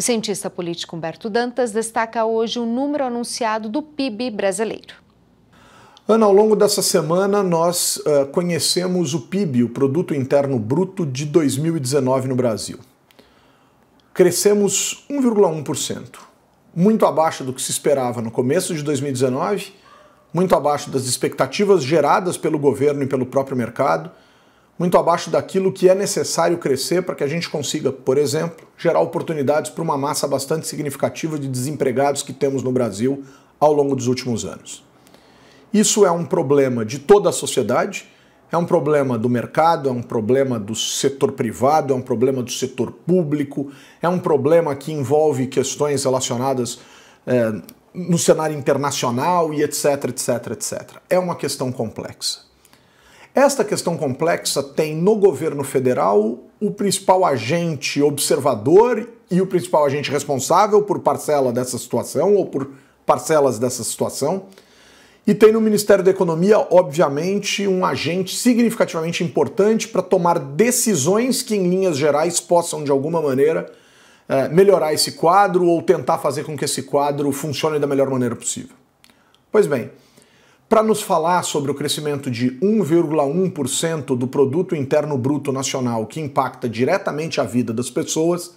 O cientista político Humberto Dantas destaca hoje o número anunciado do PIB brasileiro. Ana, ao longo dessa semana nós uh, conhecemos o PIB, o Produto Interno Bruto de 2019 no Brasil. Crescemos 1,1%, muito abaixo do que se esperava no começo de 2019, muito abaixo das expectativas geradas pelo governo e pelo próprio mercado muito abaixo daquilo que é necessário crescer para que a gente consiga, por exemplo, gerar oportunidades para uma massa bastante significativa de desempregados que temos no Brasil ao longo dos últimos anos. Isso é um problema de toda a sociedade, é um problema do mercado, é um problema do setor privado, é um problema do setor público, é um problema que envolve questões relacionadas é, no cenário internacional e etc, etc, etc. É uma questão complexa. Esta questão complexa tem no governo federal o principal agente observador e o principal agente responsável por parcela dessa situação ou por parcelas dessa situação. E tem no Ministério da Economia, obviamente, um agente significativamente importante para tomar decisões que, em linhas gerais, possam, de alguma maneira, eh, melhorar esse quadro ou tentar fazer com que esse quadro funcione da melhor maneira possível. Pois bem, para nos falar sobre o crescimento de 1,1% do produto interno bruto nacional que impacta diretamente a vida das pessoas,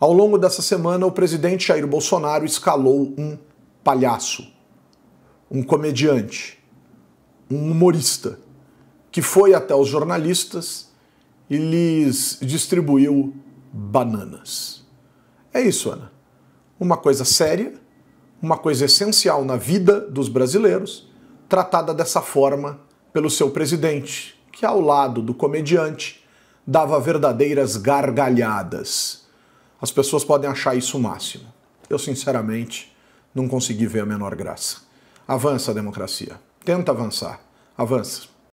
ao longo dessa semana o presidente Jair Bolsonaro escalou um palhaço, um comediante, um humorista, que foi até os jornalistas e lhes distribuiu bananas. É isso, Ana. Uma coisa séria, uma coisa essencial na vida dos brasileiros tratada dessa forma pelo seu presidente, que ao lado do comediante dava verdadeiras gargalhadas. As pessoas podem achar isso o máximo. Eu, sinceramente, não consegui ver a menor graça. Avança a democracia. Tenta avançar. Avança.